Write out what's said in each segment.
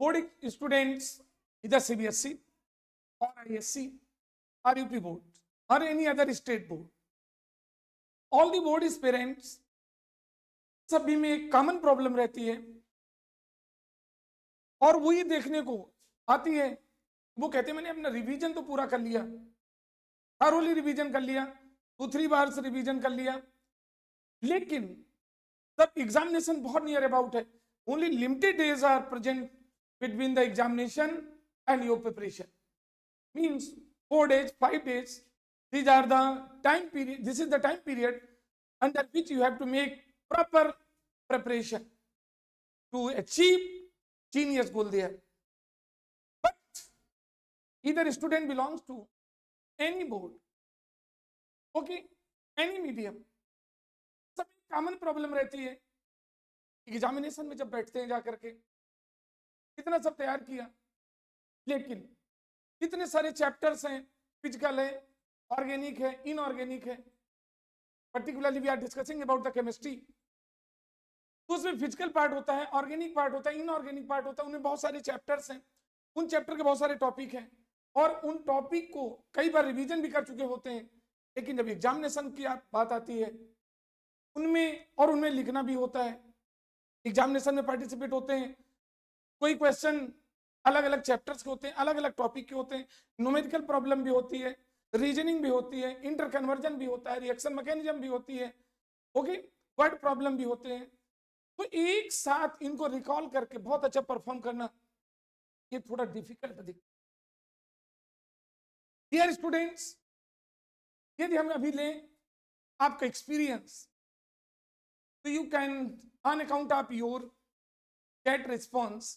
Board students इधर सी और आर यू पी बोर्ड और any other state board all the board is parents सभी में एक कॉमन प्रॉब्लम रहती है और वो ये देखने को आती है वो कहते हैं मैंने अपना रिवीजन तो पूरा कर लिया थारोली रिवीजन कर लिया टू थ्री बार से रिवीजन कर लिया लेकिन सब एग्जामिनेशन बहुत नियर अबाउट है only limited days are present between the examination and your preparation. Means 4 days, 5 days, these are the time period, this is the time period under which you have to make proper preparation to achieve genius goal there. But either student belongs to any board, okay, any medium. सब common problem रहती है examination में जब बैठते हैं जाकर के इतना सब तैयार किया लेकिन इतने सारे चैप्टर्स हैं फिजिकल है ऑर्गेनिक है इनऑर्गेनिक है particularly we are discussing about the chemistry तो उसमें फिजिकल पार्ट होता है ऑर्गेनिक पार्ट होता है इनऑर्गेनिक पार्ट होता है उनमें बहुत सारे चैप्टर्स हैं उन चैप्टर के बहुत सारे टॉपिक हैं और उन टॉपिक को कई बार रिवीजन भी कर चुके होते हैं लेकिन जब एग्जामिनेशन की बात आती है उनमें और उनमें लिखना भी होता है एग्जामिनेशन में पार्टिसिपेट होते हैं कोई क्वेश्चन अलग अलग चैप्टर्स के होते हैं अलग अलग टॉपिक के होते हैं नोमेरिकल प्रॉब्लम भी होती है रीजनिंग भी होती है इंटर कन्वर्जन भी होता है रिएक्शन मैकेनिज्म भी होती है ओके वर्ड प्रॉब्लम भी होते हैं तो एक साथ इनको रिकॉल करके बहुत अच्छा परफॉर्म करना ये थोड़ा डिफिकल्ट दिखता डियर स्टूडेंट्स यदि हम अभी लें आपका एक्सपीरियंस तो you can on account of your get response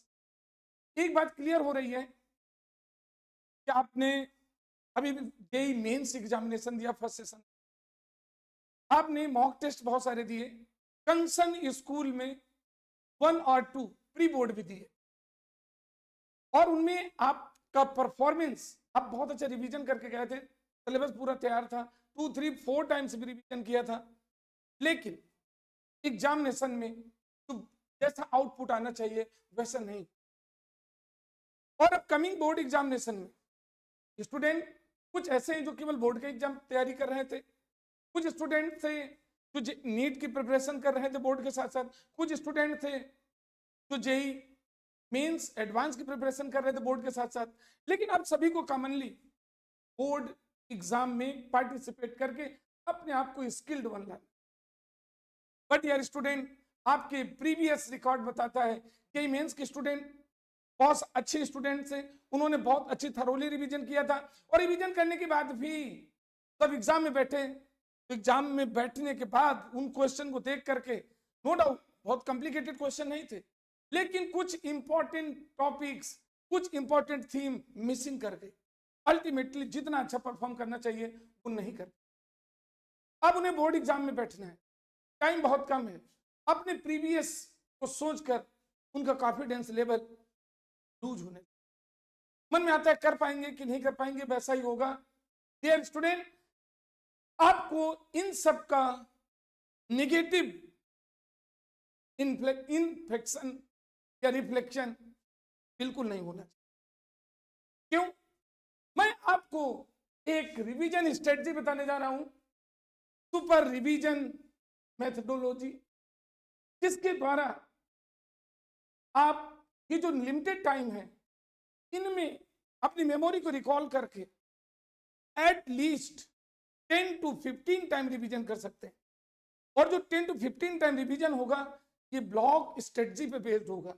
एक बात क्लियर हो रही है कि आपने अभी जेई मेन्स एग्जामिनेशन दिया फर्स्ट सेशन आपने मॉक टेस्ट बहुत सारे दिए कंसन स्कूल में वन और टू प्री बोर्ड भी दिए और उनमें आपका परफॉर्मेंस आप बहुत अच्छा रिवीजन करके गए थे सिलेबस पूरा तैयार था टू थ्री फोर टाइम्स भी रिवीजन किया था लेकिन एग्जामिनेशन में तो जैसा आउटपुट आना चाहिए वैसा नहीं और अपकमिंग बोर्ड एग्जामिनेशन में स्टूडेंट कुछ ऐसे हैं जो केवल बोर्ड के एग्जाम तैयारी कर रहे थे कुछ स्टूडेंट थे जो नीट की प्रिपरेशन कर रहे थे बोर्ड के साथ साथ कुछ स्टूडेंट थे जो जेई मेंस एडवांस की प्रिपरेशन कर रहे थे बोर्ड के साथ साथ लेकिन आप सभी को कॉमनली बोर्ड एग्जाम में पार्टिसिपेट करके अपने आप को स्किल्ड बन रहा बट यार स्टूडेंट आपके प्रीवियस रिकॉर्ड बताता है कि मेन्स के स्टूडेंट बहुत अच्छे स्टूडेंट थे उन्होंने बहुत अच्छी थरोली रिवीजन किया था और रिवीजन करने के बाद भी जब एग्जाम में बैठे तो एग्जाम में बैठने के बाद उन क्वेश्चन को देख करके नो डाउट बहुत कॉम्प्लिकेटेड क्वेश्चन नहीं थे लेकिन कुछ इंपॉर्टेंट टॉपिक्स कुछ इंपॉर्टेंट थीम मिसिंग कर गए अल्टीमेटली जितना अच्छा परफॉर्म करना चाहिए वो नहीं कर अब उन्हें बोर्ड एग्जाम में बैठना है टाइम बहुत कम है अपने प्रीवियस को सोचकर उनका कॉन्फिडेंस लेवल लूज होने मन में आता है कर पाएंगे कि नहीं कर पाएंगे वैसा ही होगा डियर स्टूडेंट आपको इन सब का निगेटिव इन्फेक्शन या रिफ्लेक्शन बिल्कुल नहीं होना चाहिए क्यों मैं आपको एक रिवीजन स्ट्रेटजी बताने जा रहा हूं सुपर रिवीजन मेथडोलॉजी जिसके द्वारा आप ये जो लिमिटेड टाइम है इनमें अपनी मेमोरी को रिकॉल करके at least ten to fifteen time revision कर सकते हैं और जो ten to fifteen time revision होगा ये ब्लॉक स्ट्रेटजी पे बेस्ड होगा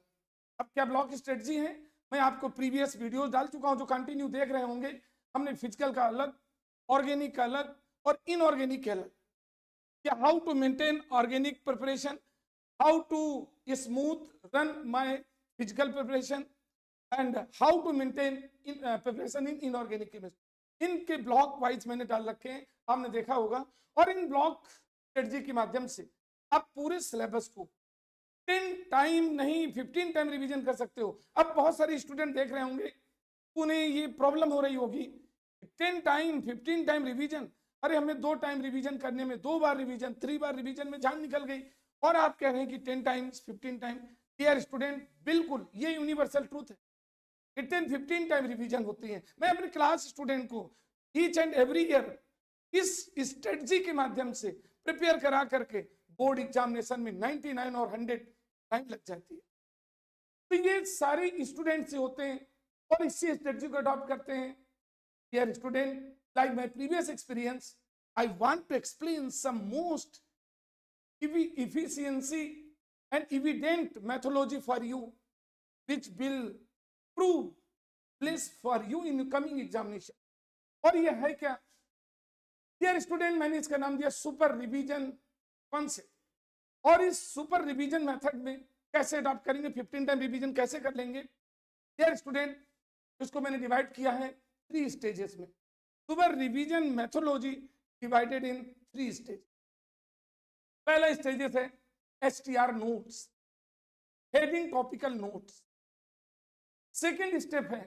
अब क्या ब्लॉक स्ट्रेटजी है मैं आपको प्रीवियस वीडियो डाल चुका हूँ जो कंटिन्यू देख रहे होंगे हमने फिजिकल का अलग ऑर्गेनिक का अलग और इनऑर्गेनिक का अलग क्या how to maintain organic preparation how to smooth run my physical preparation and how to maintain in, uh, preparation in inorganic chemistry इनके ब्लॉक वाइज मैंने डाल रखे हैं आपने देखा होगा और इन ब्लॉक स्ट्रेटजी के माध्यम से आप पूरे सिलेबस को टेन टाइम नहीं फिफ्टीन टाइम रिवीजन कर सकते हो अब बहुत सारे स्टूडेंट देख रहे होंगे उन्हें ये प्रॉब्लम हो रही होगी ten time fifteen time revision अरे हमें दो टाइम रिवीजन करने में दो बार रिवीजन थ्री बार रिवीजन में जान निकल गई और आप कह रहे हैं कि ten times fifteen time dear student बिल्कुल ये यूनिवर्सल ट्रूथ है रिटर्न फिफ्टीन टाइम रिविजन होती है मैं अपने क्लास स्टूडेंट को ईच एंड एवरी ईयर इस स्ट्रेटजी के माध्यम से प्रिपेयर करा करके बोर्ड एग्जामिनेशन में 99 और 100 टाइम लग जाती है तो ये सारे स्टूडेंट से होते हैं और इसी स्ट्रेटजी को अडॉप्ट करते हैं dear student like my previous experience I want to explain some most efficiency an evident methodology for you which will prove place for you in coming examination और ये है क्या डियर स्टूडेंट मैंने इसका नाम दिया सुपर रिवीजन कॉन्सेप्ट और इस सुपर रिवीजन मेथड में कैसे अडॉप्ट करेंगे 15 टाइम रिवीजन कैसे कर लेंगे डियर स्टूडेंट इसको मैंने डिवाइड किया है थ्री स्टेजेस में super revision methodology divided in three stage पहला स्टेजेस है STR notes, heading topical notes. Second step है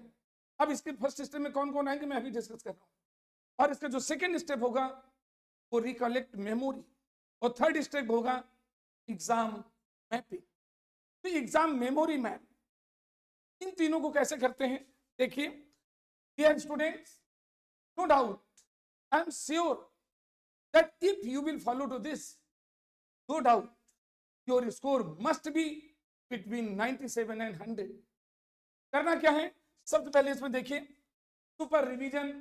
अब इसके फर्स्ट स्टेप में कौन कौन आएंगे मैं अभी डिस्कस कर रहा हूँ और इसका जो सेकेंड स्टेप होगा वो रिकलेक्ट मेमोरी और थर्ड स्टेप होगा एग्जाम मैपिंग तो एग्जाम मेमोरी मैप इन तीनों को कैसे करते हैं देखिए dear students no doubt I am sure that if you will follow to this no doubt your score must be between 97 and 100 करना क्या है सबसे पहले इसमें देखिए सुपर रिवीजन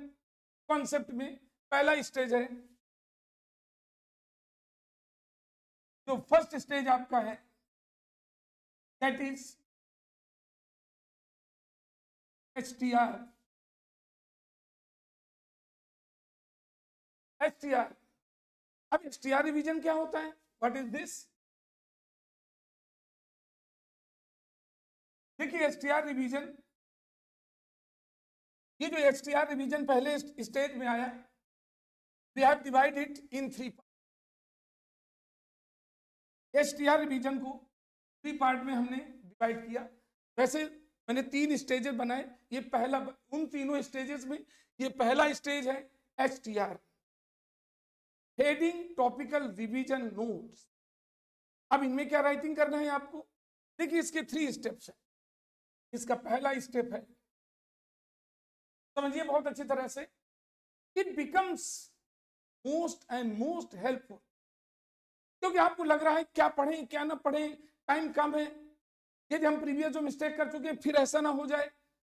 कॉन्सेप्ट में पहला स्टेज है जो फर्स्ट स्टेज आपका है that is H T R H T R अब एच टी आर रिविजन क्या होता है वट इज दिस देखिए एसटीआर रिवीजन ये जो एसटीआर रिवीजन पहले स्टेज में आया we have divide it in three STR revision को थ्री पार्ट में हमने डिवाइड किया वैसे मैंने तीन स्टेजेस बनाए ये पहला उन तीनों स्टेजेस में ये पहला स्टेज है H T R heading topical revision notes अब इनमें क्या राइटिंग करना है आपको देखिए इसके थ्री स्टेप्स हैं इसका पहला स्टेप है समझिए बहुत अच्छी तरह से it becomes most and most helpful क्योंकि आपको लग रहा है क्या पढ़े क्या ना पढ़े टाइम कम है यदि हम प्रीवियस जो मिस्टेक कर चुके हैं फिर ऐसा ना हो जाए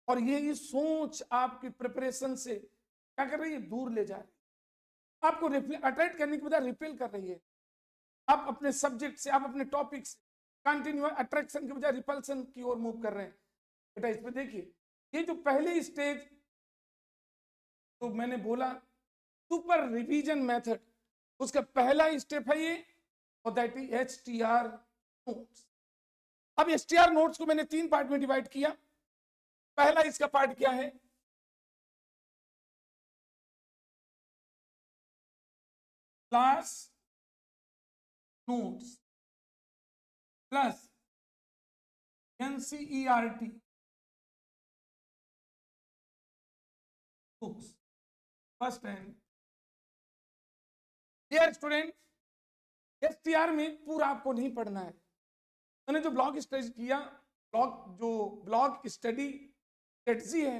और यही सोच आपकी प्रिपरेशन से क्या कर रही है दूर ले जा रही है आपको अट्रैक्ट करने के बजाय रिपेल कर रही है आप अपने सब्जेक्ट से आप अपने टॉपिक से कंटिन्यू अट्रैक्शन के बजाय रिपल्सन की ओर मूव कर रहे हैं बेटा इसमें देखिए ये जो पहले स्टेज तो मैंने बोला सुपर रिवीजन मेथड उसका पहला स्टेप है ये और that is H T R notes अब एच टी आर नोट्स को मैंने तीन पार्ट में डिवाइड किया पहला इसका पार्ट क्या है class notes plus NCERT books first time dear students str में पूरा आपको नहीं पढ़ना है मैंने जो ब्लॉक स्टडी किया ब्लॉक जो ब्लॉक स्टडी स्ट्रेटजी है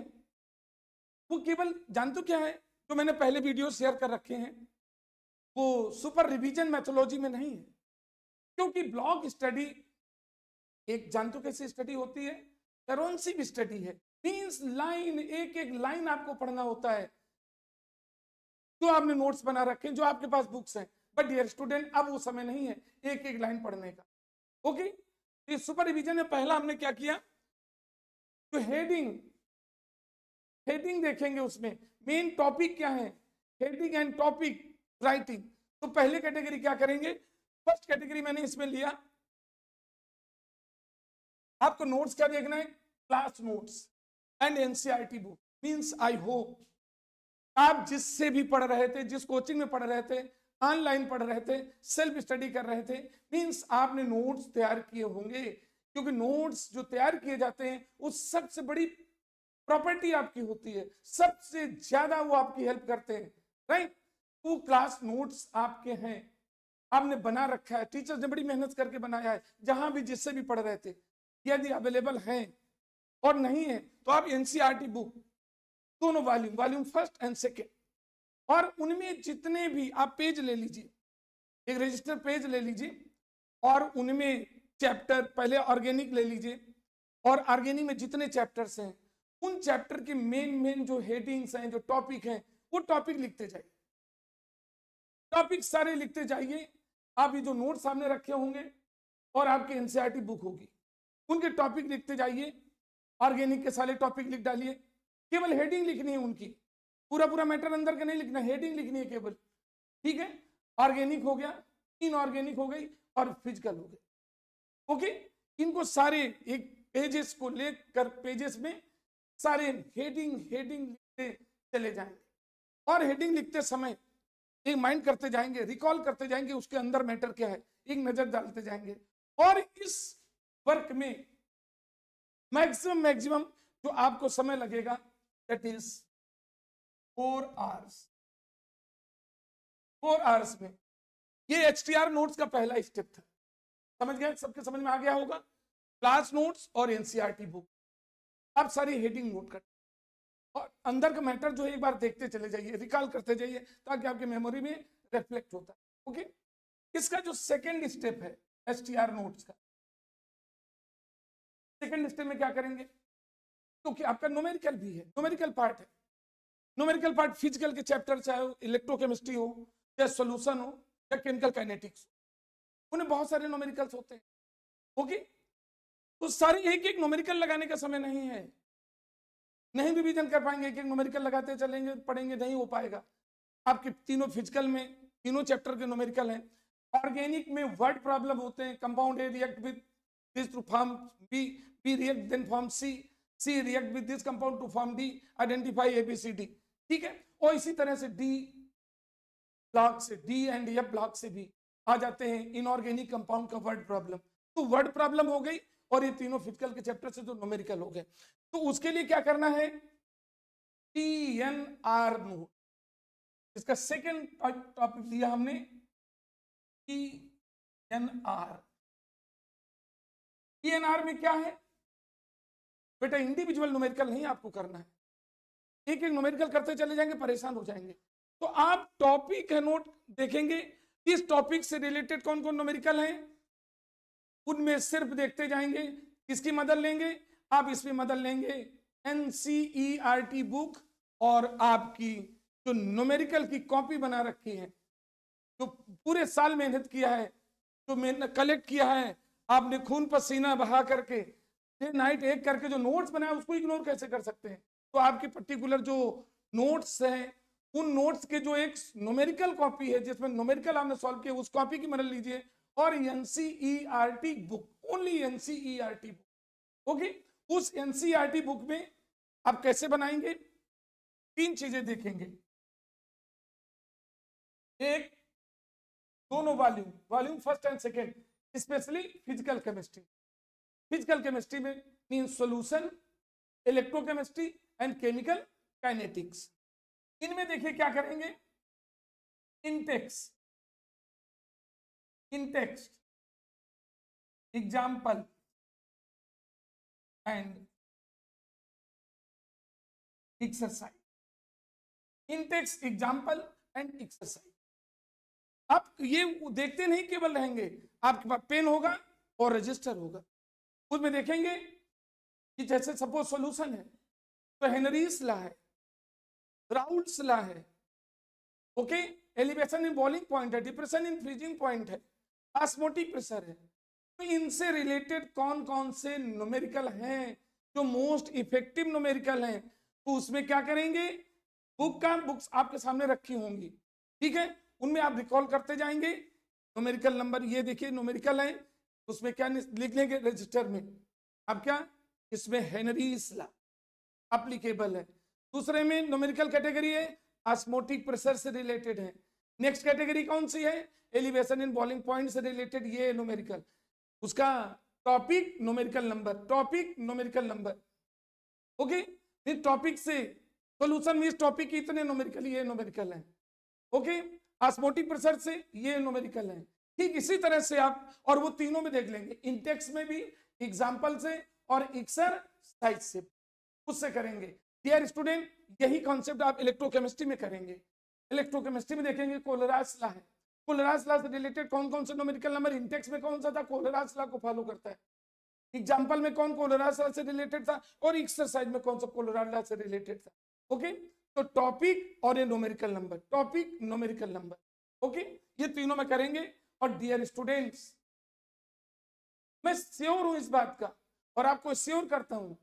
वो केवल जानते क्या है जो मैंने पहले वीडियो शेयर कर रखे हैं वो सुपर रिवीजन मैथोलॉजी में नहीं है क्योंकि ब्लॉक स्टडी एक जानतू कैसी स्टडी होती है करोनसिव स्टडी है तीस लाइन एक एक लाइन आपको पढ़ना होता है तो आपने नोट्स बना रखे जो आपके पास बुक्स हैं बट डियर स्टूडेंट अब वो समय नहीं है एक एक लाइन पढ़ने का ओके तो इस सुपर रिविजन में पहला हमने क्या किया तो हेडिंग हेडिंग देखेंगे उसमें मेन टॉपिक क्या है हेडिंग एंड टॉपिक राइटिंग तो पहले कैटेगरी क्या करेंगे फर्स्ट कैटेगरी मैंने इसमें लिया आपको नोट्स क्या देखना है class notes and T book means I hope आप जिससे भी पढ़ रहे थे जिस कोचिंग में पढ़ रहे थे ऑनलाइन पढ़ रहे थे सेल्फ स्टडी कर रहे थे मीन्स आपने नोट्स तैयार किए होंगे क्योंकि नोट्स जो तैयार किए जाते हैं वो सबसे बड़ी प्रॉपर्टी आपकी होती है सबसे ज्यादा वो आपकी हेल्प करते हैं राइट टू क्लास नोट्स आपके हैं आपने बना रखा है टीचर्स ने बड़ी मेहनत करके बनाया है जहां भी जिससे भी पढ़ रहे थे यदि अवेलेबल हैं और नहीं है तो आप एनसीईआरटी बुक e दोनों volume volume first and second और उनमें जितने भी आप पेज ले लीजिए एक रजिस्टर पेज ले लीजिए और उनमें चैप्टर पहले ऑर्गेनिक ले लीजिए और ऑर्गेनिक में जितने चैप्टर्स हैं उन चैप्टर के मेन मेन जो हेडिंग्स हैं जो टॉपिक हैं वो टॉपिक लिखते जाइए टॉपिक सारे लिखते जाइए आप ये जो नोट सामने रखे होंगे और आपके एनसीईआरटी बुक e होगी उनके टॉपिक लिखते जाइए ऑर्गेनिक के सारे टॉपिक लिख डालिए केवल हेडिंग लिखनी है उनकी पूरा पूरा मैटर अंदर का नहीं लिखना हेडिंग लिखनी है केवल ठीक है ऑर्गेनिक हो गया इनऑर्गेनिक हो गई और फिजिकल हो गई ओके इनको सारे एक पेजेस को लेकर पेजेस में सारे हेडिंग हेडिंग लिखते चले जाएंगे और हेडिंग लिखते समय एक माइंड करते जाएंगे रिकॉल करते जाएंगे उसके अंदर मैटर क्या है एक नजर डालते जाएंगे और इस वर्क में मैक्सिमम मैक्सिमम जो आपको समय लगेगा that is four hours four hours में ये एच टी आर नोट्स का पहला स्टेप था समझ गए सबके समझ में आ गया होगा क्लास नोट्स और एनसीईआरटी बुक e आप सारी हेडिंग नोट कर और अंदर का मैटर जो है एक बार देखते चले जाइए रिकॉल करते जाइए ताकि आपके मेमोरी में रिफ्लेक्ट होता है ओके इसका जो सेकेंड स्टेप है एस टी आर नोट्स का सेकेंड स्टेप में क्या करेंगे तो कि आपका नोमेरिकल भी है नोमेरिकल पार्ट है नोमेरिकल पार्ट फिजिकल के चैप्टर चाहे हो इलेक्ट्रोकेमिस्ट्री हो या सोल्यूशन हो या केमिकल काइनेटिक्स उन्हें बहुत सारे नोमेरिकल्स होते हैं ओके तो सारे एक एक नोमेरिकल लगाने का समय नहीं है नहीं रिविजन कर पाएंगे एक एक नोमेरिकल लगाते चलेंगे पढ़ेंगे नहीं हो पाएगा आपके तीनों फिजिकल में तीनों चैप्टर के नोमेरिकल हैं ऑर्गेनिक में वर्ड प्रॉब्लम होते हैं compound react with this to form B, B react then form C, C react with this compound to form D, identify A, B, C, D. ठीक है और इसी तरह से D ब्लॉक से D एंड F ब्लॉक से भी आ जाते हैं इनऑर्गेनिक कंपाउंड का वर्ड प्रॉब्लम तो वर्ड प्रॉब्लम हो गई और ये तीनों फिजिकल के चैप्टर से जो न्यूमेरिकल हो गए तो उसके लिए क्या करना है टी एन आर मूव इसका सेकेंड टॉपिक लिया हमने T N R PNR e में क्या है बेटा इंडिविजुअल नोमेरिकल नहीं आपको करना है एक एक नोमेरिकल करते चले जाएंगे परेशान हो जाएंगे तो आप टॉपिक है नोट देखेंगे इस टॉपिक से रिलेटेड कौन कौन नोमेरिकल है उनमें सिर्फ देखते जाएंगे किसकी मदद लेंगे आप इसमें मदद लेंगे एनसीईआरटी बुक e और आपकी जो नोमेरिकल की कॉपी बना रखी है जो पूरे साल मेहनत किया है जो मेहनत कलेक्ट किया है आपने खून पसीना बहा करके डे नाइट एक करके जो नोट्स बनाया उसको इग्नोर कैसे कर सकते हैं तो आपकी पर्टिकुलर जो नोट्स हैं उन नोट्स के जो एक नोमेरिकल कॉपी है जिसमें नोमेरिकल आपने सॉल्व किया उस कॉपी की मदद लीजिए और NCERT book only NCERT book okay उस एनसीईआरटी बुक e में आप कैसे बनाएंगे तीन चीजें देखेंगे एक दोनों volume volume first and second specially physical chemistry physical chemistry में mean solution electrochemistry and chemical kinetics इनमें देखिए क्या करेंगे intext intext example and exercise intext example and exercise आप ये देखते नहीं केवल रहेंगे आपके पास पेन होगा और रजिस्टर होगा उसमें देखेंगे कि जैसे सपोज सॉल्यूशन है तो हेनरीस ला है राउल्ट्स ला है okay elevation in boiling point है डिप्रेशन इन फ्रीजिंग पॉइंट है आसमोटिक प्रेशर है तो इनसे रिलेटेड कौन कौन से नोमेरिकल हैं जो मोस्ट इफेक्टिव नोमेरिकल हैं तो उसमें क्या करेंगे बुक का बुक्स आपके सामने रखी होंगी ठीक है उनमें आप रिकॉल करते जाएंगे नोमेरिकल नंबर ये देखिए नोमेरिकल है उसमें क्या लिख लेंगे रजिस्टर में अब क्या इसमें हेनरी इसला अप्लीकेबल है दूसरे में नोमेरिकल कैटेगरी है आस्मोटिक प्रेशर से रिलेटेड है नेक्स्ट कैटेगरी कौन सी है एलिवेशन इन बॉलिंग पॉइंट से रिलेटेड ये नोमेरिकल उसका topic numerical number topic numerical number okay फिर टॉपिक से सोल्यूशन मीन टॉपिक इतने नोमेरिकल ये नोमेरिकल है ओके okay? ऑस्मोटिक प्रेशर से ये नोमेरिकल है ठीक इसी तरह से आप और वो तीनों में देख लेंगे इंटेक्स में भी एग्जाम्पल से और इक्सर साइज से उससे करेंगे डियर स्टूडेंट यही कॉन्सेप्ट आप इलेक्ट्रोकेमिस्ट्री में करेंगे इलेक्ट्रोकेमिस्ट्री में देखेंगे कोलरास लॉ है कोलरास लॉ से रिलेटेड कौन कौन से नोमेरिकल नंबर इंटेक्स में कौन सा था कोलरास लॉ को फॉलो करता है एग्जाम्पल में कौन कोलरास लॉ से रिलेटेड था और एक्सरसाइज में कौन सा कोलरास लॉ से रिलेटेड था ओके तो टॉपिक और ये numerical number topic numerical number okay ये तीनों में करेंगे और डियर स्टूडेंट्स मैं श्योर हूं इस बात का और आपको श्योर करता हूं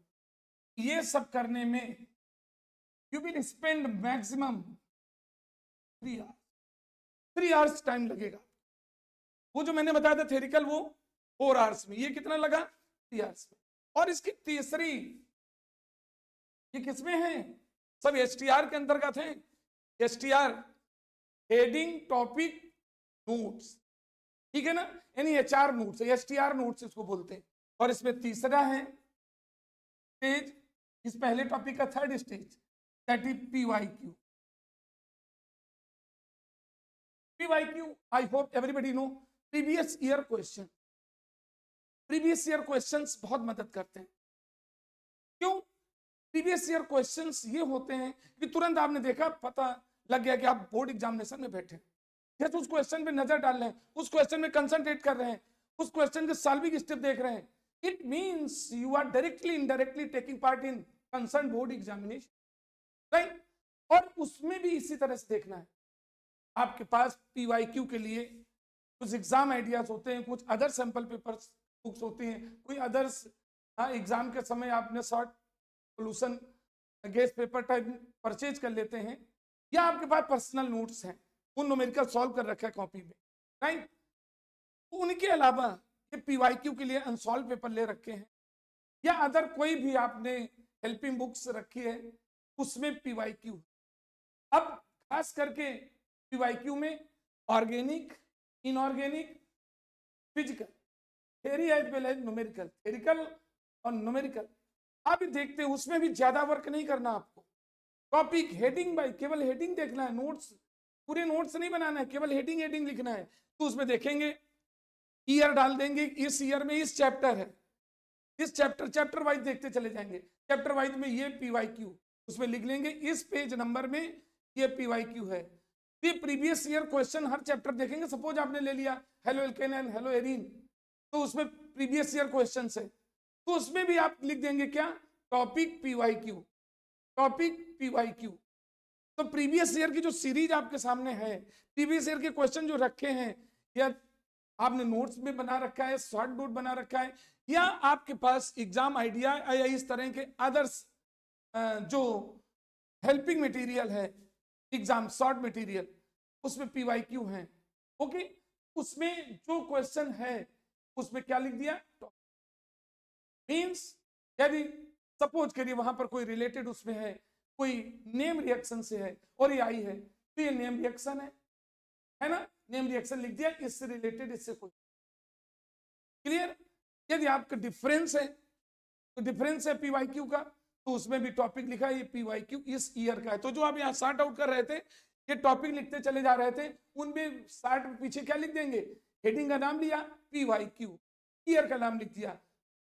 ये सब करने में you will spend maximum three hours three hours time लगेगा वो जो मैंने बताया था थेरिकल वो फोर आवर्स में ये कितना लगा थ्री आवर्स में और इसकी तीसरी ये किसमें है सब आर के अंतर्गत है एसटीआर हेडिंग टॉपिक नोट्स ठीक है ना यानी H R notes S T R notes इसको बोलते हैं और इसमें तीसरा है स्टेज इस पहले टॉपिक का third stage that is P Y Q P Y Q I hope everybody know previous year question previous year questions बहुत मदद करते हैं प्रीवियस ईयर क्वेश्चन ये होते हैं कि तुरंत आपने देखा पता लग गया कि आप बोर्ड एग्जामिनेशन में बैठे जैसे तो उस क्वेश्चन पे नजर डाल रहे हैं उस क्वेश्चन में कंसंट्रेट कर रहे हैं उस क्वेश्चन के सॉल्विंग स्टेप देख रहे हैं it means you are directly indirectly taking part in concern board examination right और उसमें भी इसी तरह से देखना है आपके पास पीवाईक्यू के लिए कुछ एग्जाम आइडियाज होते हैं कुछ अदर सैंपल पेपर बुक्स होती हैं कोई अदर्स एग्जाम हाँ, के समय आपने short solution guess paper type purchase कर लेते हैं या आपके पास पर्सनल नोट्स हैं उन नोमेरिकल सॉल्व कर रखा है कॉपी में राइट उनके अलावा ये पी के लिए अनसॉल्व पेपर ले रखे हैं या अदर कोई भी आपने हेल्पिंग बुक्स रखी है उसमें पी अब खास करके पी में organic inorganic physical theory as well as numerical theoretical और नोमेरिकल आप देखते हैं उसमें भी ज्यादा वर्क नहीं करना आपको टॉपिक हेडिंग बाई केवल हेडिंग देखना है नोट्स पूरे नोट्स नहीं बनाना है केवल हेडिंग हेडिंग लिखना है तो उसमें देखेंगे ईयर डाल देंगे इस ईयर में इस चैप्टर है इस चैप्टर चैप्टर वाइज देखते चले जाएंगे चैप्टर वाइज में ये पी वाई क्यू उसमें लिख लेंगे इस पेज नंबर में ये पी वाई क्यू है ये प्रीवियस ईयर क्वेश्चन हर चैप्टर देखेंगे सपोज आपने ले लिया हेलो एल्केन हेलो एरिन तो उसमें प्रीवियस ईयर क्वेश्चन है तो उसमें भी आप लिख देंगे क्या topic PY Q topic PY Q तो प्रीवियस ईयर की जो सीरीज आपके सामने है प्रीवियस ईयर के क्वेश्चन जो रखे हैं या आपने नोट्स में बना रखा है शॉर्ट नोट बना रखा है या आपके पास एग्जाम आइडिया या इस तरह के अदर्स जो हेल्पिंग मटेरियल है एग्जाम शॉर्ट मटेरियल उसमें पीवाई क्यू है ओके उसमें जो क्वेश्चन है उसमें क्या लिख दिया मीन्स यदि सपोज करिए वहां पर कोई रिलेटेड उसमें है कोई नेम रिएक्शन से है और ये आई है तो ये नेम रिएक्शन है है ना नेम रिएक्शन लिख दिया इससे रिलेटेड इससे कोई क्लियर यदि आपका डिफरेंस है तो डिफरेंस है पीवाई क्यू का तो उसमें भी टॉपिक लिखा है ये पीवाई क्यू इस ईयर का है तो जो आप यहाँ सार्ट आउट कर रहे थे ये टॉपिक लिखते चले जा रहे थे उनमें सार्ट पीछे क्या लिख देंगे हेडिंग का नाम लिया पीवाई क्यू ईयर का नाम लिख दिया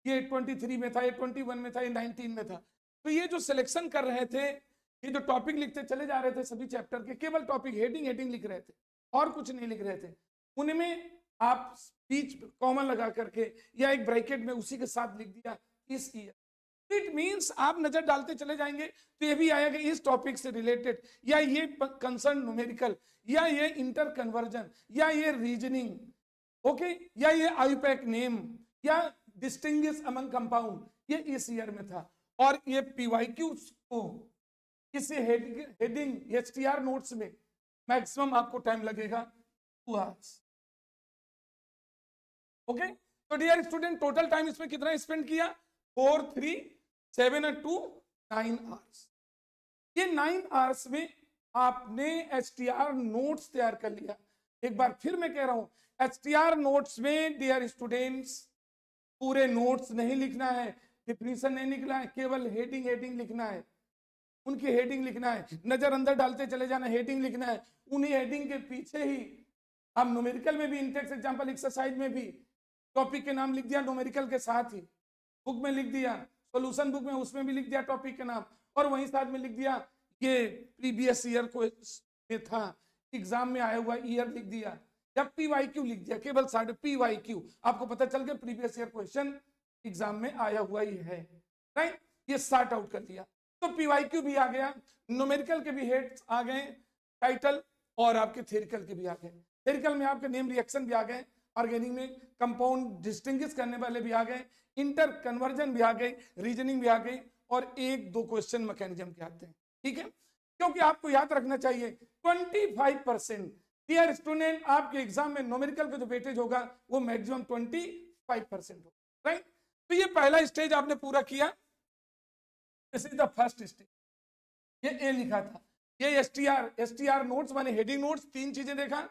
ये 823 में था ये 21 में था ये 19 में था तो ये जो सिलेक्शन कर रहे थे ये जो टॉपिक लिखते चले जा रहे थे सभी चैप्टर के केवल टॉपिक हेडिंग हेडिंग लिख रहे थे और कुछ नहीं लिख रहे थे उनमें आप स्पीच कॉमन लगा करके या एक ब्रैकेट में उसी के साथ लिख दिया इस ईयर इट मीन्स आप नजर डालते चले जाएंगे तो ये भी आएगा इस टॉपिक से रिलेटेड या ये कंसर्न न्यूमेरिकल या ये इंटर कन्वर्जन या ये रीजनिंग ओके या ये आईपैक नेम या डिस्टिंग अमंग कंपाउंड ये इस ईयर में था और ये पीवाईक्यू को इस हेडिंग आर नोट्स में मैक्सिमम आपको टाइम लगेगा टू आवर्स ओके तो डियर स्टूडेंट टोटल टाइम इसमें कितना स्पेंड किया four three seven and two nine hours ये नाइन आवर्स में आपने एस टी आर नोट्स तैयार कर लिया एक बार फिर मैं कह रहा हूं एच टी आर नोट्स में डियर स्टूडेंट्स पूरे नोट्स नहीं लिखना है डिफिनीशन नहीं लिखना है केवल हेडिंग हेडिंग लिखना है उनकी हेडिंग लिखना है नजर अंदर डालते चले जाना हेडिंग लिखना है उन्हीं हेडिंग के पीछे ही हम नोमेरिकल में भी इंटेक्स एग्जाम्पल एक्सरसाइज में भी टॉपिक के नाम लिख दिया नोमेरिकल के साथ ही बुक में लिख दिया सोल्यूशन बुक में उसमें भी लिख दिया टॉपिक के नाम और वहीं साथ में लिख दिया ये प्रीवियस ईयर को था एग्जाम में आया हुआ ईयर लिख दिया जब पी वाई क्यू लिख दिया केवल साइड पी वाई क्यू आपको पता चल गया प्रीवियस ईयर क्वेश्चन एग्जाम में आया हुआ ही है राइट ये सार्ट आउट कर दिया तो पी वाई क्यू भी आ गया नोमेरिकल के भी हेड्स आ गए टाइटल और आपके थेरिकल के भी आ गए थेरिकल में आपके नेम रिएक्शन भी आ गए ऑर्गेनिक में कंपाउंड डिस्टिंग करने वाले भी आ गए इंटर कन्वर्जन भी आ गए रीजनिंग भी आ गई और एक दो क्वेश्चन मैकेनिज्म के आते हैं ठीक है क्योंकि आपको याद रखना चाहिए 25 परसेंट डियर स्टूडेंट आपके एग्जाम में नोमेरिकल का जो वेटेज होगा वो मैक्सिमम ट्वेंटी फाइव परसेंट होगा राइट तो ये पहला स्टेज आपने पूरा किया this is the first stage ये ए लिखा था ये S T R S T R note माने हेडिंग नोट तीन चीजें देखा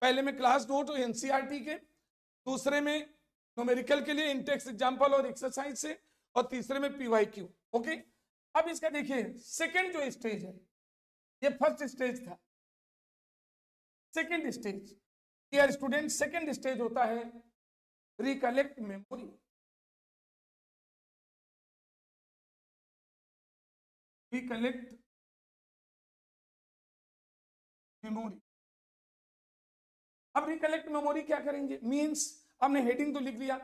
पहले में क्लास नोट और एनसीईआरटी के दूसरे में नोमेरिकल के लिए इंटेक्स एग्जाम्पल और एक्सरसाइज से और तीसरे में क्यू ओके अब इसका देखिए सेकेंड जो स्टेज है ये फर्स्ट स्टेज था second stage dear student second stage होता है रिकलेक्ट मेमोरी रिकलेक्ट मेमोरी अब रिकलेक्ट मेमोरी क्या करेंगे मीन्स हमने हेडिंग तो लिख लिया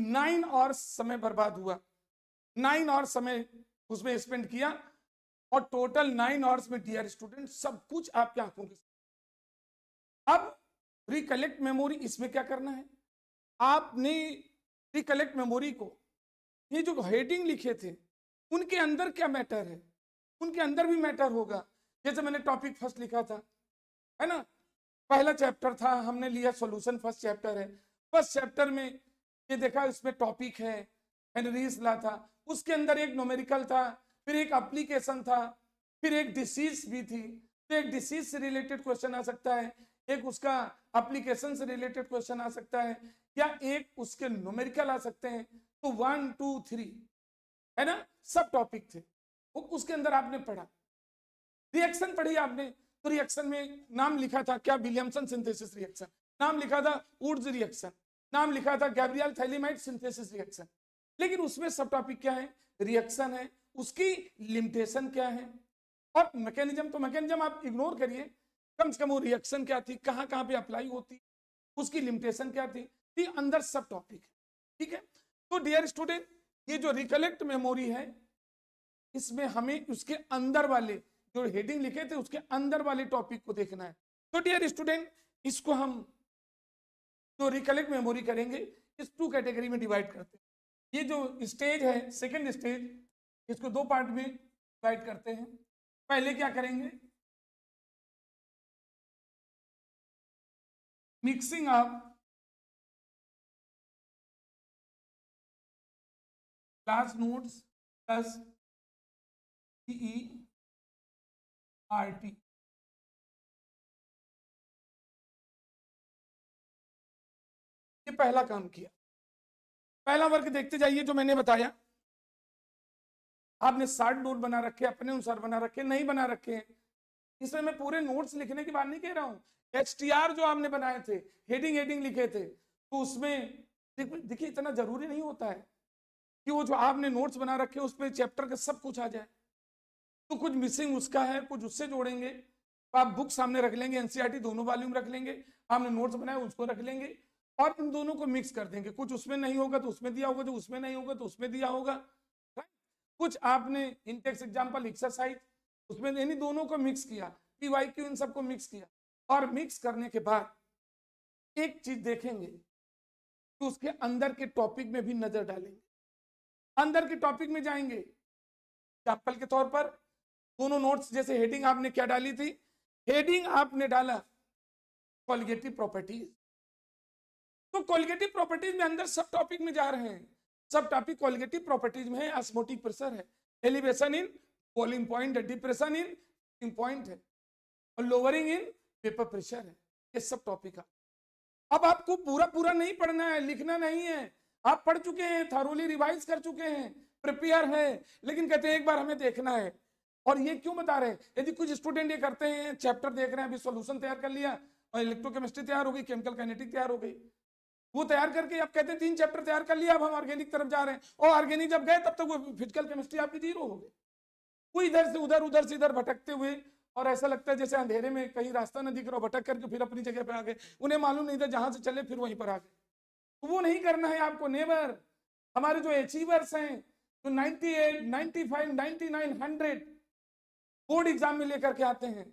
नाइन और समय बर्बाद हुआ नाइन और समय उसमें स्पेंड किया और टोटल नाइन आवर्स में डियर स्टूडेंट सब कुछ आपके आंखों के अब रिकलेक्ट मेमोरी इसमें क्या करना है आपने रिकलेक्ट मेमोरी को ये जो हेडिंग लिखे थे उनके अंदर क्या मैटर है उनके अंदर भी मैटर होगा जैसे मैंने टॉपिक फर्स्ट लिखा था है ना पहला चैप्टर था हमने लिया सॉल्यूशन फर्स्ट चैप्टर है फर्स्ट चैप्टर में ये देखा इसमें टॉपिक है हेनरीज ला था उसके अंदर एक नोमेरिकल था फिर एक अप्लीकेशन था फिर एक डिसीज भी थी तो एक डिसीज से रिलेटेड क्वेश्चन आ सकता है एक उसका अप्लीकेशन से रिलेटेड क्वेश्चन आ सकता है या एक उसके न्यूमेरिकल आ सकते हैं तो वन टू थ्री है ना सब टॉपिक थे वो उसके अंदर आपने पढ़ा रिएक्शन पढ़ी आपने तो रिएक्शन में नाम लिखा था क्या विलियमसन सिंथेसिस रिएक्शन नाम लिखा था उर्ज रिएक्शन नाम लिखा था गैब्रियल थैलीमाइट सिंथेसिस रिएक्शन लेकिन उसमें सब टॉपिक क्या है रिएक्शन है उसकी लिमिटेशन क्या है और मैकेनिज्म तो मैकेनिज्म आप इग्नोर करिए कम से कम वो रिएक्शन क्या थी कहाँ कहाँ पे अप्लाई होती उसकी लिमिटेशन क्या थी ये अंदर सब टॉपिक है ठीक है तो डियर स्टूडेंट ये जो रिकलेक्ट मेमोरी है इसमें हमें उसके अंदर वाले जो हेडिंग लिखे थे उसके अंदर वाले टॉपिक को देखना है तो डियर स्टूडेंट इसको हम जो रिकलेक्ट मेमोरी करेंगे इस टू कैटेगरी में डिवाइड करते हैं ये जो स्टेज है सेकेंड स्टेज इसको दो पार्ट में डिवाइड करते हैं पहले क्या करेंगे mixing up class notes plus e t ये पहला काम किया पहला वर्ग देखते जाइए जो मैंने बताया आपने साठ नोट बना रखे अपने अनुसार बना रखे नहीं बना रखे हैं इसमें मैं पूरे नोट्स लिखने की बात नहीं कह रहा हूँ एच जो आपने बनाए थे हेडिंग हेडिंग लिखे थे तो उसमें देखिए इतना जरूरी नहीं होता है कि वो जो आपने नोट्स बना रखे हैं उसमें चैप्टर का सब कुछ आ जाए तो कुछ मिसिंग उसका है कुछ उससे जोड़ेंगे तो आप बुक सामने रख लेंगे एनसीईआरटी e दोनों वॉल्यूम रख लेंगे आपने नोट्स बनाए उसको रख लेंगे और इन दोनों को मिक्स कर देंगे कुछ उसमें नहीं होगा तो उसमें दिया होगा जो उसमें नहीं होगा तो उसमें दिया होगा कुछ आपने इंटेक्स एग्जाम्पल एक्सरसाइज उसमें यानी दोनों को मिक्स किया पी वाई क्यू इन सबको मिक्स किया और मिक्स करने के बाद एक चीज देखेंगे तो उसके अंदर के टॉपिक में भी नजर डालेंगे अंदर के टॉपिक में जाएंगे एग्जाम्पल के तौर पर दोनों नोट्स जैसे हेडिंग आपने क्या डाली थी हेडिंग आपने डाला कॉलिगेटिव प्रॉपर्टीज तो कॉलिगेटिव प्रॉपर्टीज में अंदर सब टॉपिक में जा रहे हैं सब टॉपिक कॉलिगेटिव प्रॉपर्टीज में है अस्मोटिक प्रेशर है एलिवेशन इन बॉलिंग पॉइंट है डिप्रेशन इन पॉइंट है और लोअरिंग इन पेपर प्रेशर है ये सब टॉपिक है अब आपको पूरा पूरा नहीं पढ़ना है लिखना नहीं है आप पढ़ चुके हैं थारोली रिवाइज कर चुके हैं प्रिपेयर है लेकिन कहते हैं एक बार हमें देखना है और ये क्यों बता रहे हैं यदि कुछ स्टूडेंट ये करते हैं चैप्टर देख रहे हैं अभी सोल्यूशन तैयार कर लिया और इलेक्ट्रोकेमिस्ट्री तैयार हो गई केमिकल कैनेटिक तैयार हो गई वो तैयार करके आप कहते हैं तीन चैप्टर तैयार कर लिया अब हम ऑर्गेनिक तरफ जा रहे हैं और ऑर्गेनिक जब गए तब तक वो फिजिकल केमिस्ट्री आपकी जीरो हो गई वो इधर से उधर उधर से इधर भटकते हुए और ऐसा लगता है जैसे अंधेरे में कहीं रास्ता न दिख रहा भटक करके फिर अपनी जगह पर आ गए उन्हें मालूम नहीं था जहां से चले फिर वहीं पर आ गए तो वो नहीं करना है आपको नेवर हमारे जो अचीवर्स हैं जो 98, बोर्ड एग्जाम में लेकर के आते हैं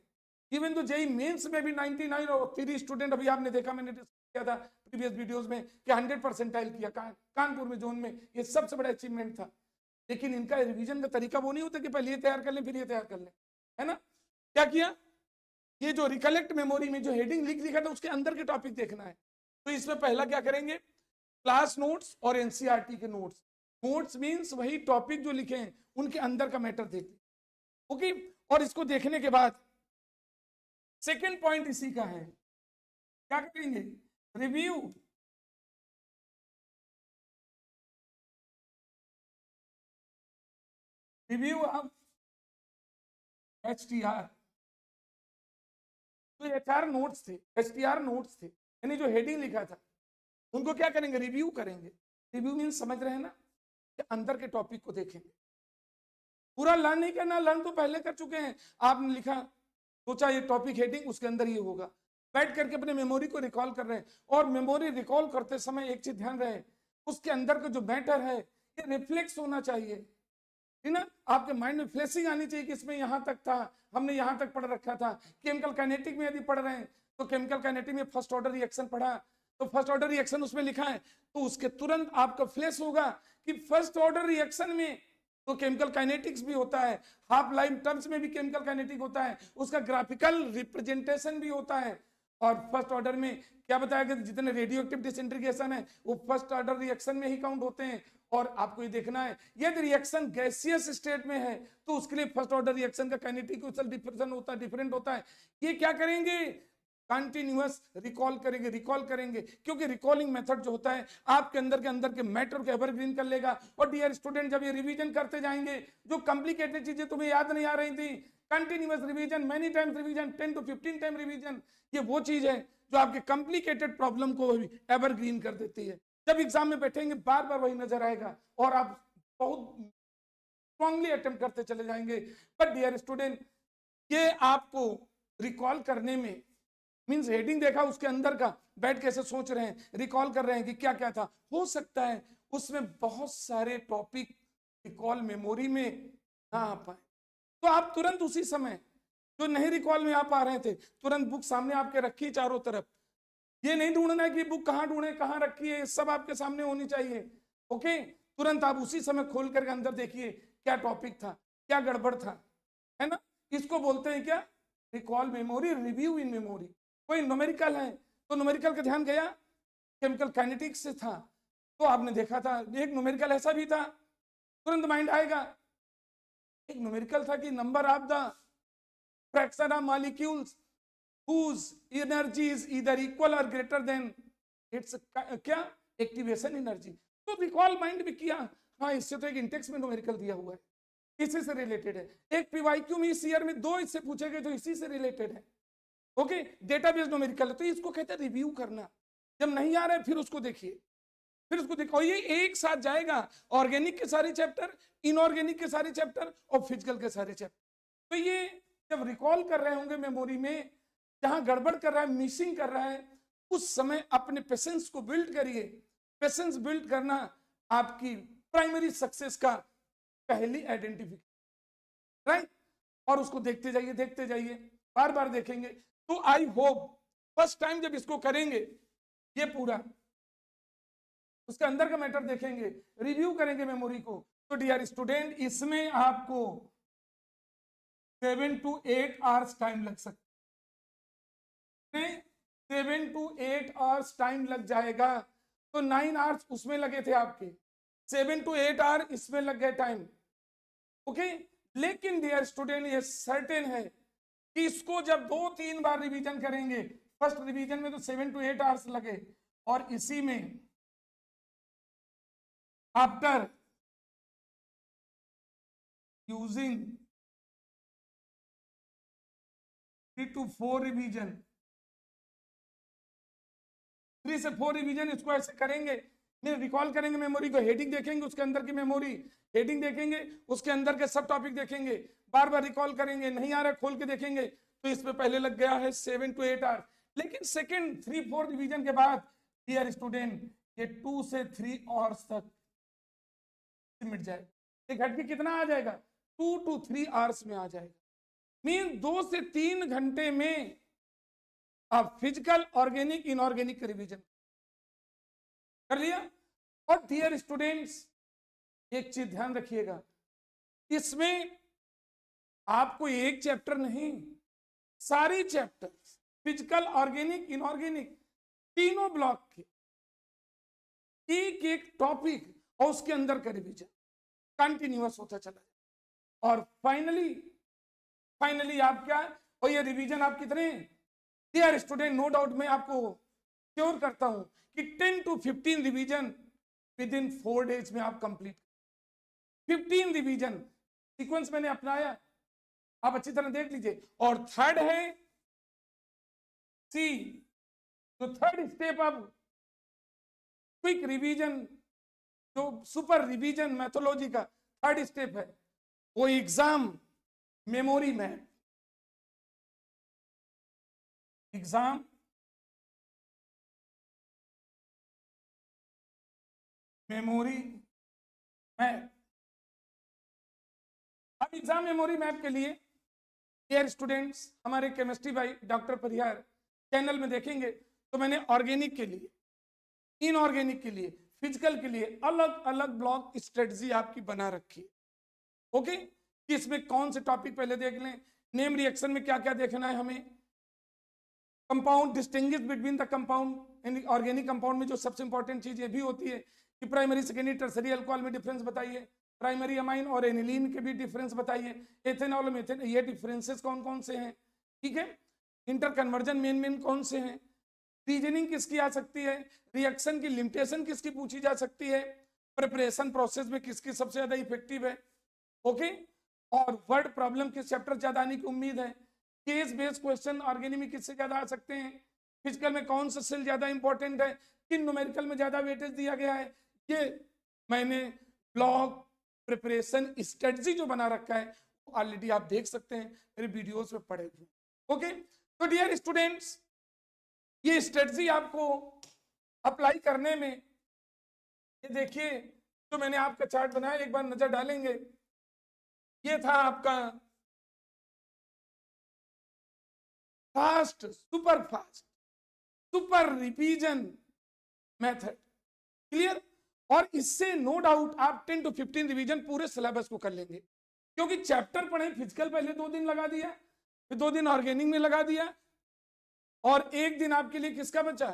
इवन तो जेई मेन्स में भी नाइन और थ्री स्टूडेंट अभी आपने देखा मैंने किया था प्रीवियस वीडियोज में कि परसेंटाइल किया कानपुर में जोन में ये सबसे बड़ा अचीवमेंट था लेकिन इनका रिवीजन का तरीका वो नहीं होता कि पहले ये तैयार कर लें फिर ये तैयार कर लें है ना क्या किया ये जो रिकलेक्ट मेमोरी में जो हेडिंग लिख लिखा था उसके अंदर के टॉपिक देखना है तो इसमें पहला क्या करेंगे क्लास नोट्स और एनसीईआरटी e के नोट्स नोट्स मीन्स वही टॉपिक जो लिखे हैं उनके अंदर का मैटर देख ओके और इसको देखने के बाद सेकेंड पॉइंट इसी का है क्या करेंगे review review of H T R तो एच आर नोट्स थे एच टी आर नोट्स थे यानी जो हेडिंग लिखा था उनको क्या करेंगे रिव्यू करेंगे रिव्यू मीन समझ रहे हैं ना कि अंदर के टॉपिक को देखेंगे पूरा लर्न नहीं करना लर्न तो पहले कर चुके हैं आपने लिखा सोचा ये टॉपिक हेडिंग उसके अंदर ये होगा बैठ करके अपने मेमोरी को रिकॉल कर रहे हैं और मेमोरी रिकॉल करते समय एक चीज ध्यान रहे उसके अंदर का जो मैटर है ये रिफ्लेक्स होना चाहिए है ना आपके माइंड में फ्लैशिंग आनी चाहिए कि इसमें यहाँ तक था हमने यहाँ तक पढ़ रखा था केमिकल काइनेटिक में यदि पढ़ रहे हैं तो केमिकल काइनेटिक में फर्स्ट ऑर्डर रिएक्शन पढ़ा तो फर्स्ट ऑर्डर रिएक्शन उसमें लिखा है तो उसके तुरंत आपका फ्लैश होगा कि फर्स्ट ऑर्डर रिएक्शन में तो केमिकल काइनेटिक्स भी होता है हाफ लाइफ टर्म्स में भी केमिकल काइनेटिक होता है उसका ग्राफिकल रिप्रेजेंटेशन भी होता है और फर्स्ट ऑर्डर में क्या बताया गया जितने रेडियो एक्टिव डिसइंटीग्रेशन है वो फर्स्ट ऑर्डर रिएक्शन में ही काउंट होते हैं और आपको ये देखना है यदि रिएक्शन गैसियस स्टेट में है तो उसके लिए फर्स्ट ऑर्डर रिएक्शन का डिफरेंशन होता है डिफरेंट होता है ये क्या करेंगे कंटिन्यूस रिकॉल करेंगे रिकॉल करेंगे क्योंकि रिकॉलिंग मेथड जो होता है आपके अंदर के अंदर के मैटर को एवरग्रीन कर लेगा और डियर स्टूडेंट जब ये रिविजन करते जाएंगे जो कॉम्प्लीकेटेड चीजें तुम्हें याद नहीं आ रही थी continuous revision many times revision ten to fifteen time revision ये वो चीज है जो आपके कॉम्प्लीकेटेड प्रॉब्लम को एवरग्रीन कर देती है जब एग्जाम में बैठेंगे बार बार वही नजर आएगा और आप बहुत स्ट्रॉन्गली अटेम्प्ट करते चले जाएंगे बट डियर स्टूडेंट ये आपको रिकॉल करने में मीन्स हेडिंग देखा उसके अंदर का बैठ कैसे सोच रहे हैं रिकॉल कर रहे हैं कि क्या क्या था हो सकता है उसमें बहुत सारे टॉपिक रिकॉल मेमोरी में ना आ पाए तो आप तुरंत उसी समय जो नहीं रिकॉल में आ पा रहे थे तुरंत बुक सामने आपके रखी चारों तरफ ये नहीं ढूंढना है कि बुक कहाँ ढूंढे कहाँ रखी है सब आपके सामने होनी चाहिए ओके तुरंत आप उसी समय खोल करके अंदर देखिए क्या टॉपिक था क्या गड़बड़ था है ना इसको बोलते हैं क्या recall memory review in memory कोई नोमेरिकल है तो नोमेरिकल का ध्यान गया केमिकल कैनेटिक्स से था तो आपने देखा था एक नोमेरिकल ऐसा भी था तुरंत माइंड आएगा एक नोमेरिकल था कि number of the fraction of molecules whose energy is either equal or greater than its क्या activation energy. तो recall mind भी किया हाँ इससे तो एक इंटेक्स में numerical दिया हुआ है इसी से रिलेटेड है एक पीवाईक्यू में इस ईयर में दो इससे पूछे गए जो इसी से रिलेटेड है ओके डेटाबेस न्यूमेरिकल है तो इसको कहते हैं रिव्यू करना जब नहीं आ रहा है फिर उसको देखिए फिर उसको देखो ये एक साथ जाएगा ऑर्गेनिक के सारे चैप्टर इनऑर्गेनिक के सारे चैप्टर और फिजिकल के सारे चैप्टर तो ये जब रिकॉल कर रहे होंगे मेमोरी में जहां गड़बड़ कर रहा है मिसिंग कर रहा है उस समय अपने पेशेंस को बिल्ड करिए पेशेंस बिल्ड करना आपकी प्राइमरी सक्सेस का पहली आइडेंटिफिकेशन राइट और उसको देखते जाइए देखते जाइए बार बार देखेंगे तो आई होप फर्स्ट टाइम जब इसको करेंगे ये पूरा उसके अंदर का मैटर देखेंगे रिव्यू करेंगे मेमोरी को तो डियर स्टूडेंट इसमें आपको seven to eight hours time लग सकता में seven to eight hours time लग जाएगा तो नाइन आवर्स उसमें लगे थे आपके सेवन टू एट आवर इसमें लग गए टाइम ओके लेकिन डियर स्टूडेंट ये सर्टेन है कि इसको जब दो तीन बार रिवीजन करेंगे फर्स्ट रिवीजन में तो सेवन टू एट आवर्स लगे और इसी में after using three to four revision three से फोर रिविजन इसको ऐसे करेंगे नहीं रिकॉल करेंगे मेमोरी को हेडिंग देखेंगे उसके अंदर की मेमोरी हेडिंग देखेंगे उसके अंदर के सब टॉपिक देखेंगे बार बार रिकॉल करेंगे नहीं आ रहा खोल के देखेंगे तो इस पे पहले लग गया है सेवन टू एट आवर्स लेकिन सेकेंड थ्री फोर रिविजन के बाद डियर स्टूडेंट ये टू से थ्री आवर्स तक मिट जाए ये घट के कितना आ जाएगा टू टू थ्री आवर्स में आ जाएगा मीन दो से तीन घंटे में अब फिजिकल ऑर्गेनिक इनऑर्गेनिक रिवीजन कर लिया और डियर स्टूडेंट्स एक चीज ध्यान रखिएगा इसमें आपको एक चैप्टर नहीं सारे चैप्टर फिजिकल ऑर्गेनिक इनऑर्गेनिक तीनों ब्लॉक के एक एक टॉपिक और उसके अंदर का रिविजन कंटिन्यूस होता चला जाए और फाइनली फाइनली आप क्या और ये रिवीजन आप कितने हैं डियर स्टूडेंट नो डाउट मैं आपको श्योर करता हूं कि 10 to 15 revision within four days में आप कंप्लीट 15 रिवीजन सीक्वेंस मैंने अपनाया आप अच्छी तरह देख लीजिए और थर्ड है सी तो थर्ड स्टेप अब क्विक रिवीजन जो सुपर रिवीजन मैथोलॉजी का थर्ड स्टेप है वो exam memory map exam memory map अब एग्जाम मेमोरी मैप के लिए डियर स्टूडेंट्स हमारे केमिस्ट्री भाई डॉक्टर परिहार चैनल में देखेंगे तो मैंने ऑर्गेनिक के लिए इनऑर्गेनिक के लिए फिजिकल के लिए अलग अलग ब्लॉक स्ट्रेटजी आपकी बना रखी है ओके कि इसमें कौन से टॉपिक पहले देख लें नेम रिएक्शन में क्या क्या देखना है हमें compound distinguish between the compound organic compound में जो सबसे इंपॉर्टेंट चीज ये भी होती है कि प्राइमरी सेकेंडरी टर्सरी अल्कोहल में डिफरेंस बताइए प्राइमरी अमाइन और एनिलीन के भी डिफरेंस बताइए एथेनॉल और मेथेन ये डिफरेंसेस कौन कौन से हैं ठीक है इंटर कन्वर्जन मेन मेन कौन से हैं रीजनिंग किसकी आ सकती है रिएक्शन की लिमिटेशन किसकी पूछी जा सकती है प्रिपरेशन प्रोसेस में किसकी सबसे ज्यादा इफेक्टिव है ओके और वर्ड प्रॉब्लम किस चैप्टर ज्यादा आने की उम्मीद है केस बेस्ड क्वेश्चन ऑर्गेनिक में किससे ज्यादा आ सकते हैं फिजिकल में कौन सा सेल ज्यादा इंपॉर्टेंट है किन न्यूमेरिकल में ज्यादा वेटेज दिया गया है ये मैंने ब्लॉग प्रिपरेशन स्ट्रेटजी जो बना रखा है ऑलरेडी आप देख सकते हैं मेरे वीडियोस में पढ़े हुए ओके तो डियर स्टूडेंट्स ये स्ट्रेटजी आपको अप्लाई करने में ये देखिए जो मैंने आपका चार्ट बनाया एक बार नजर डालेंगे ये था आपका fast super fast super revision method clear और इससे नो डाउट आप 10 टू 15 रिवीजन पूरे सिलेबस को कर लेंगे क्योंकि चैप्टर पढ़े फिजिकल पहले दो दिन लगा दिया फिर दो दिन ऑर्गेनिक में लगा दिया और एक दिन आपके लिए किसका बचा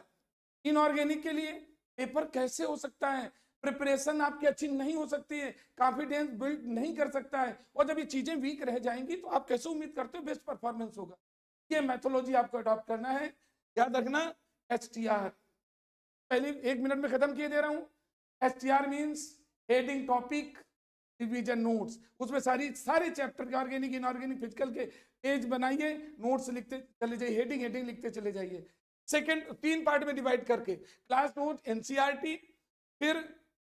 इनऑर्गेनिक के लिए पेपर कैसे हो सकता है प्रिपरेशन आपकी अच्छी नहीं हो सकती है कॉन्फिडेंस बिल्ड नहीं कर सकता है और जब ये चीजें वीक रह जाएंगी तो आप कैसे उम्मीद करते हो बेस्ट परफॉर्मेंस होगा ये मैथोलॉजी आपको अडॉप्ट करना है याद रखना एच टी आर पहले एक मिनट में खत्म किए दे रहा हूँ H T R means heading topic revision notes उसमें सारी सारे चैप्टर के ऑर्गेनिक इनऑर्गेनिक फिजिकल के पेज बनाइए नोट्स लिखते चले जाइए हेडिंग हेडिंग लिखते चले जाइए सेकेंड तीन पार्ट में डिवाइड करके क्लास नोट एनसीईआरटी फिर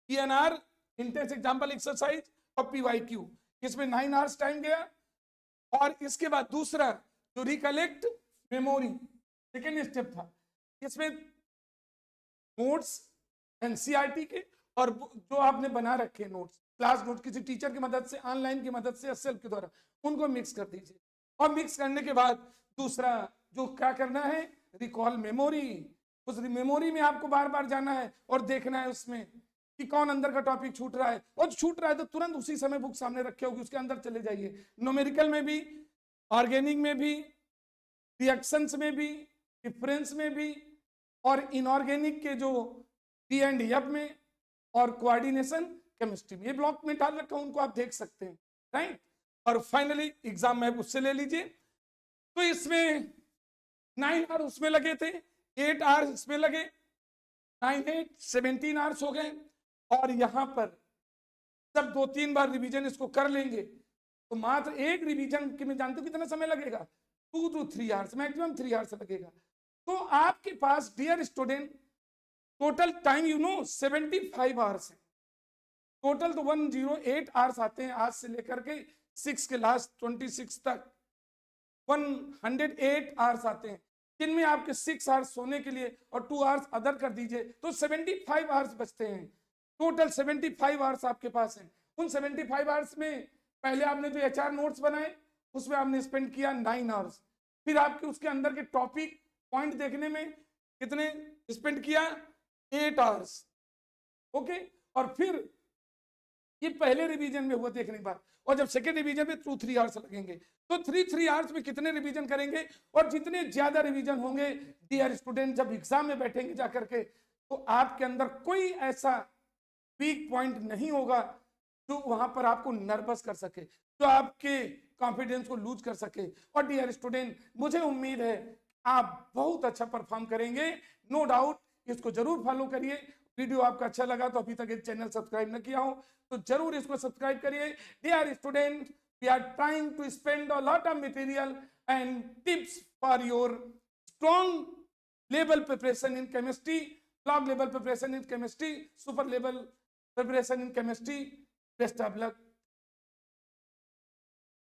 पीएनआर इंटेंस एग्जाम्पल एक्सरसाइज और पीवाईक्यू इसमें नाइन आवर्स टाइम गया और इसके बाद दूसरा two recollect memory second step था इसमें नोट्स एनसीईआरटी e के और जो आपने बना रखे नोट्स क्लास नोट किसी टीचर की मदद से ऑनलाइन की मदद से एस के द्वारा उनको मिक्स कर दीजिए और मिक्स करने के बाद दूसरा जो क्या करना है रिकॉल मेमोरी उस मेमोरी में आपको बार बार जाना है और देखना है उसमें कि कौन अंदर का टॉपिक छूट रहा है और छूट रहा है तो तुरंत उसी समय बुक सामने रखे होगी उसके अंदर चले जाइए नोमेरिकल में भी ऑर्गेनिक में भी रिएक्शंस में भी डिफरेंस में भी और इनऑर्गेनिक के जो पी एंड एफ में और कोऑर्डिनेशन केमिस्ट्री में ये ब्लॉक में डाल रखा उनको आप देख सकते हैं राइट और फाइनली एग्जाम मैप उससे ले लीजिए तो इसमें नाइन आर उसमें लगे थे एट आर इसमें लगे नाइन एट सेवेंटीन आर्स हो गए और यहाँ पर जब दो तीन बार रिवीजन इसको कर लेंगे तो मात्र एक रिवीजन के में जानते हो कितना समय लगेगा two two three hours maximum three hours लगेगा तो आपके पास dear student total time you know seventy five hours है टोटल तो वन जीरो एट आवर्स आते हैं आज से लेकर के सिक्स के लास्ट ट्वेंटी सिक्स तक वन हंड्रेड एट आवर्स आते हैं जिनमें आपके सिक्स आवर्स सोने के लिए और टू आवर्स अदर कर दीजिए तो सेवेंटी फाइव आवर्स बचते हैं टोटल सेवेंटी फाइव आवर्स आपके पास हैं उन सेवेंटी फाइव आवर्स में पहले आपने जो एच नोट्स बनाए उसमें आपने स्पेंड किया नाइन आवर्स फिर आपके उसके अंदर के टॉपिक पॉइंट देखने में कितने स्पेंड किया एट आवर्स ओके और फिर ये पहले रिवीजन में हुआ देखने के बाद और जब सेकेंड रिवीजन में टू थ्री आवर्स लगेंगे तो थ्री थ्री आवर्स में कितने रिवीजन करेंगे और जितने ज्यादा रिवीजन होंगे डियर स्टूडेंट जब एग्जाम में बैठेंगे जाकर के तो आपके अंदर कोई ऐसा वीक पॉइंट नहीं होगा जो वहां पर आपको नर्वस कर सके जो आपके कॉन्फिडेंस को लूज कर सके और डियर स्टूडेंट मुझे उम्मीद है आप बहुत अच्छा परफॉर्म करेंगे नो no डाउट इसको जरूर फॉलो करिए वीडियो आपका अच्छा लगा तो अभी तक ये चैनल सब्सक्राइब न किया हो तो जरूर इसको सब्सक्राइब करिए dear student we are trying to spend a lot of material and tips for your strong level preparation in chemistry long level preparation in chemistry super level preparation in chemistry Best of luck.